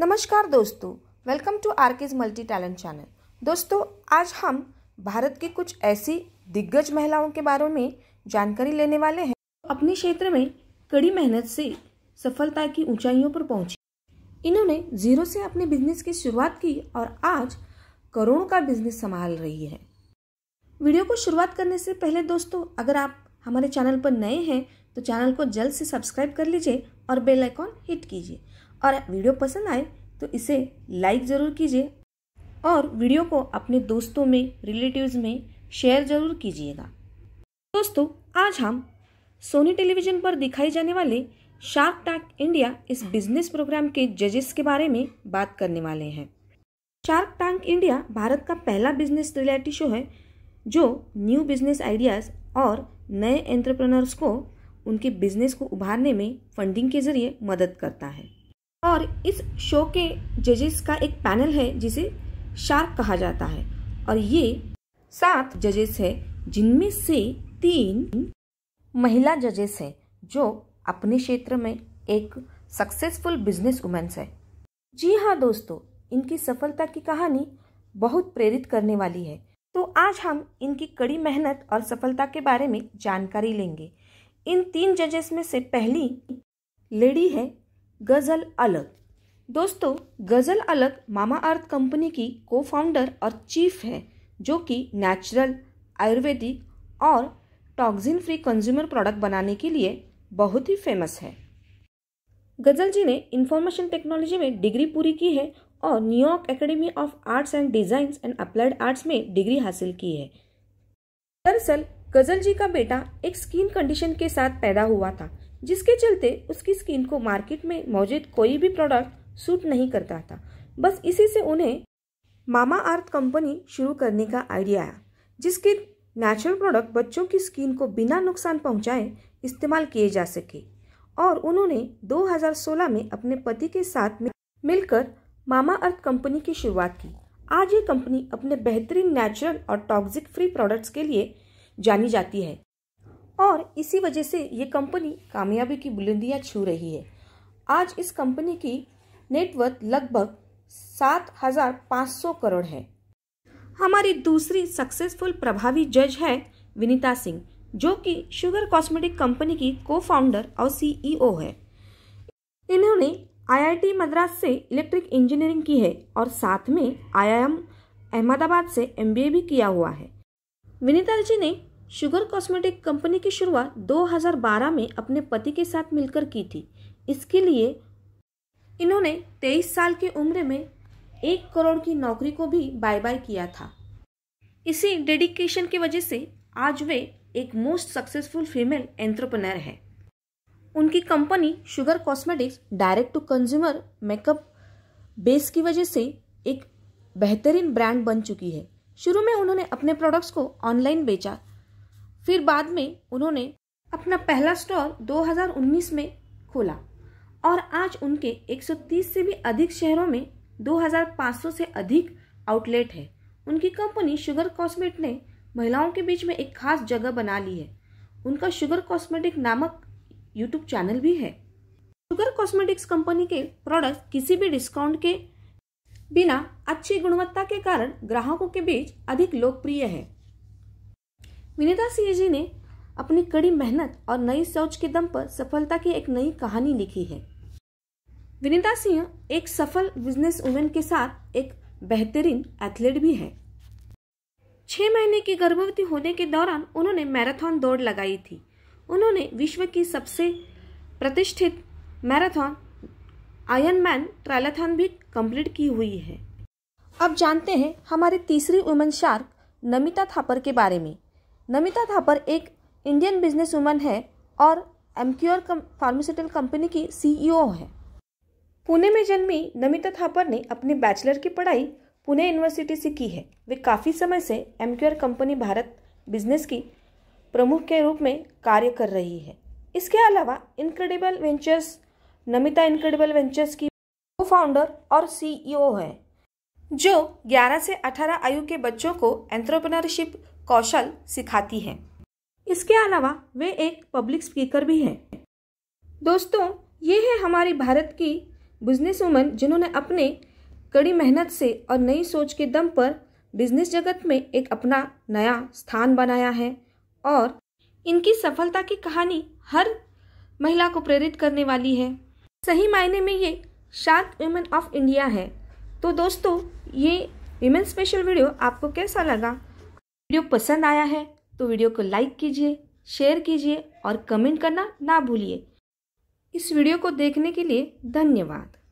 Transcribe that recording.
नमस्कार दोस्तों welcome to R K's multi talent channel दोस्तों आज हम भारत की कुछ ऐसी दिग्गज महिलाओं के बारे में जानकारी लेने वाले हैं अपने क्षेत्र में कड़ी मेहनत से सफलता की ऊंचाइयों पर पहुंची इन्होंने जीरो से अपने बिजनेस की शुरुआत की और आज करोड़ों का बिजनेस संभाल रही है वीडियो को शुरुआत करने से पहले दोस्तों अगर आप हमारे चैनल पर नए हैं तो चैनल को जल्द से सब्सक्राइब कर लीजिए और बेल आइकॉन हिट कीजिए और वीडियो पसंद आए तो इसे लाइक ज़रूर कीजिए और वीडियो को अपने दोस्तों में रिलेटिव्स में शेयर ज़रूर कीजिएगा दोस्तों आज हम सोनी टेलीविज़न पर दिखाई जाने वाले शार्क टैंक इंडिया इस बिजनेस प्रोग्राम के जजेस के बारे में बात करने वाले हैं शार्क टैंक इंडिया भारत का पहला बिजनेस रियलिटी शो है जो न्यू बिजनेस आइडियाज़ और नए एंटरप्रेनर्स को उनके बिजनेस को उभारने में फंडिंग के जरिए मदद करता है और इस शो के जजेस का एक पैनल है जिसे शार्क कहा जाता है और ये सात जजेस है जिनमें से तीन महिला जजेस है जो अपने क्षेत्र में एक सक्सेसफुल बिजनेस वुमेन्स है जी हाँ दोस्तों इनकी सफलता की कहानी बहुत प्रेरित करने वाली है तो आज हम इनकी कड़ी मेहनत और सफलता के बारे में जानकारी लेंगे इन तीन जजेस में से पहली लेडी है गज़ल अलग दोस्तों गज़ल अलग मामा अर्थ कंपनी की को फाउंडर और चीफ है जो कि नेचुरल आयुर्वेदिक और टॉक्सिन फ्री कंज्यूमर प्रोडक्ट बनाने के लिए बहुत ही फेमस है गज़ल जी ने इंफॉर्मेशन टेक्नोलॉजी में डिग्री पूरी की है और New York academy of arts and design and applied arts में डिग्री हासिल की है दरअसल गज़ल जी का बेटा एक स्किन कंडीशन के साथ पैदा हुआ था जिसके चलते उसकी स्किन को मार्केट में मौजूद कोई भी प्रोडक्ट सूट नहीं करता था बस इसी से उन्हें मामा अर्थ कंपनी शुरू करने का आइडिया आया जिसके नेचुरल प्रोडक्ट बच्चों की स्किन को बिना नुकसान पहुंचाए इस्तेमाल किए जा सके और उन्होंने 2016 में अपने पति के साथ मिलकर मामा अर्थ कंपनी की शुरुआत की आज ये कंपनी अपने बेहतरीन नेचुरल और टॉक्सिक फ्री प्रोडक्ट्स के लिए जानी जाती है और इसी वजह से ये कंपनी कामयाबी की बुलंदियां छू रही है आज इस कंपनी की नेटवर्थ लगभग सात हजार पाँच सौ करोड़ है हमारी दूसरी सक्सेसफुल प्रभावी जज है विनीता सिंह जो कि शुगर कॉस्मेटिक कंपनी की को फाउंडर और सीईओ e है इन्होंने आईआईटी मद्रास से इलेक्ट्रिक इंजीनियरिंग की है और साथ में आईआईएम अहमदाबाद से एमबीए भी किया हुआ है विनीता जी ने शुगर कॉस्मेटिक कंपनी की शुरुआत 2012 में अपने पति के साथ मिलकर की थी इसके लिए इन्होंने 23 साल की उम्र में एक करोड़ की नौकरी को भी बाय बाय किया था इसी डेडिकेशन की वजह से आज वे एक मोस्ट सक्सेसफुल फीमेल एंट्रप्रनर है उनकी company sugar cosmetics direct to consumer makeup base की वजह से एक बेहतरीन ब्रांड बन चुकी है शुरू में उन्होंने अपने प्रोडक्ट्स को ऑनलाइन बेचा फिर बाद में उन्होंने अपना पहला स्टॉल 2019 में खोला और आज उनके 130 से भी अधिक शहरों में 2500 से अधिक आउटलेट है उनकी कंपनी शुगर कॉस्मेट ने महिलाओं के बीच में एक खास जगह बना ली है उनका शुगर कॉस्मेटिक नामक यूट्यूब चैनल भी है शुगर कॉस्मेटिक्स कंपनी के प्रोडक्ट किसी भी डिस्काउंट के बिना अच्छी गुणवत्ता के कारण ग्राहकों के बीच अधिक लोकप्रिय है विनीता सिंह जी ने अपनी कड़ी मेहनत और नई सोच के दम पर सफलता की एक नई कहानी लिखी है विनीता सिंह एक सफल बिजनेस वुमेन के साथ एक बेहतरीन एथलीट भी है छह महीने की गर्भवती होने के दौरान उन्होंने मैराथन दौड़ लगाई थी उन्होंने विश्व की सबसे प्रतिष्ठित मैराथन आयन मैन ट्रायलाथन भी कंप्लीट की हुई है अब जानते हैं हमारे तीसरी वुमेन शार्क नमिता थापर के बारे में नमिता थापर एक इंडियन बिजनेस वूमन है और एमक्योर कम, फार्मास्यूटिकल कंपनी की सीईओ e है पुणे में जन्मी नमिता थापर ने अपने बैचलर की पढ़ाई पुणे यूनिवर्सिटी से की है वे काफ़ी समय से एमक्योर कंपनी भारत बिजनेस की प्रमुख के रूप में कार्य कर रही है इसके अलावा Incredible Ventures Namita Incredible Ventures की को फाउंडर और सीईओ e है जो 11 से 18 आयु के बच्चों को एंट्रप्रनरशिप कौशल सिखाती है इसके अलावा वे एक पब्लिक स्पीकर भी हैं दोस्तों ये है हमारे भारत की बिजनेस वुमन जिन्होंने अपने कड़ी मेहनत से और नई सोच के दम पर बिजनेस जगत में एक अपना नया स्थान बनाया है और इनकी सफलता की कहानी हर महिला को प्रेरित करने वाली है सही मायने में ये शार्क वुमेन ऑफ इंडिया है तो दोस्तों ये वीमेन स्पेशल वीडियो आपको कैसा लगा वीडियो पसंद आया है तो वीडियो को लाइक कीजिए शेयर कीजिए और कमेंट करना ना भूलिए इस वीडियो को देखने के लिए धन्यवाद